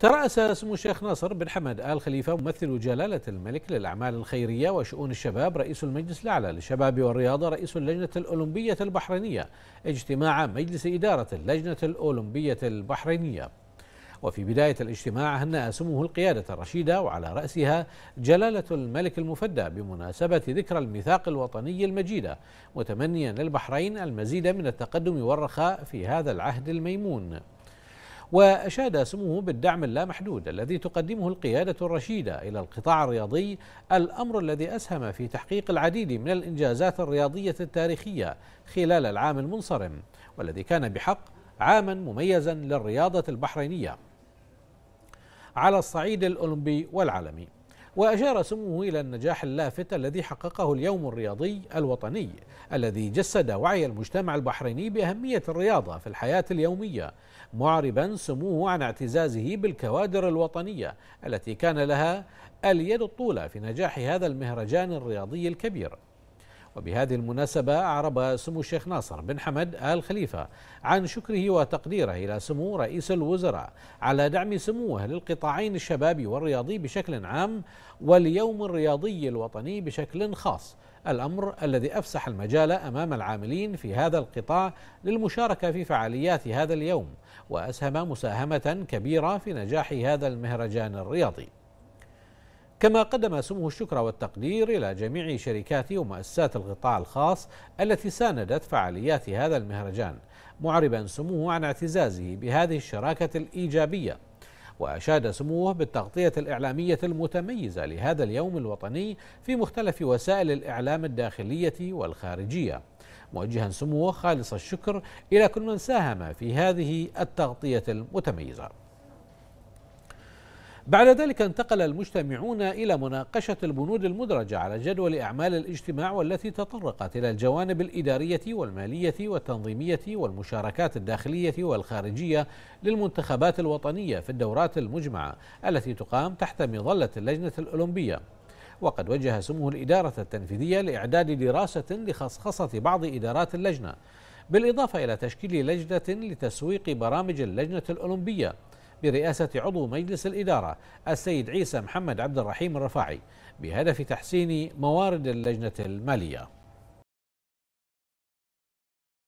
ترأس سمو الشيخ ناصر بن حمد آل خليفة ممثل جلالة الملك للأعمال الخيرية وشؤون الشباب رئيس المجلس الأعلى للشباب والرياضة رئيس اللجنة الأولمبية البحرينية اجتماع مجلس إدارة اللجنة الأولمبية البحرينية وفي بداية الاجتماع هنأ سموه القيادة الرشيدة وعلى رأسها جلالة الملك المفدى بمناسبة ذكرى الميثاق الوطني المجيدة متمنيا للبحرين المزيد من التقدم والرخاء في هذا العهد الميمون وأشاد سموه بالدعم اللامحدود الذي تقدمه القيادة الرشيدة إلى القطاع الرياضي الأمر الذي أسهم في تحقيق العديد من الإنجازات الرياضية التاريخية خلال العام المنصرم والذي كان بحق عاما مميزا للرياضة البحرينية على الصعيد الأولمبي والعالمي وأشار سموه إلى النجاح اللافت الذي حققه اليوم الرياضي الوطني الذي جسد وعي المجتمع البحريني بأهمية الرياضة في الحياة اليومية معربا سموه عن اعتزازه بالكوادر الوطنية التي كان لها اليد الطولة في نجاح هذا المهرجان الرياضي الكبير وبهذه المناسبة أعرب سمو الشيخ ناصر بن حمد آل خليفة عن شكره وتقديره إلى سمو رئيس الوزراء على دعم سموه للقطاعين الشبابي والرياضي بشكل عام واليوم الرياضي الوطني بشكل خاص الأمر الذي أفسح المجال أمام العاملين في هذا القطاع للمشاركة في فعاليات هذا اليوم وأسهم مساهمة كبيرة في نجاح هذا المهرجان الرياضي كما قدم سمو الشكر والتقدير إلى جميع شركات ومؤسسات القطاع الخاص التي ساندت فعاليات هذا المهرجان معربا سموه عن اعتزازه بهذه الشراكة الإيجابية وأشاد سموه بالتغطية الإعلامية المتميزة لهذا اليوم الوطني في مختلف وسائل الإعلام الداخلية والخارجية موجها سموه خالص الشكر إلى كل من ساهم في هذه التغطية المتميزة بعد ذلك انتقل المجتمعون إلى مناقشة البنود المدرجة على جدول أعمال الاجتماع والتي تطرقت إلى الجوانب الإدارية والمالية والتنظيمية والمشاركات الداخلية والخارجية للمنتخبات الوطنية في الدورات المجمعة التي تقام تحت مظلة اللجنة الأولمبية وقد وجه سمو الإدارة التنفيذية لإعداد دراسة لخصخصة بعض إدارات اللجنة بالإضافة إلى تشكيل لجنة لتسويق برامج اللجنة الأولمبية برئاسة عضو مجلس الإدارة السيد عيسى محمد عبد الرحيم الرفاعي بهدف تحسين موارد اللجنة المالية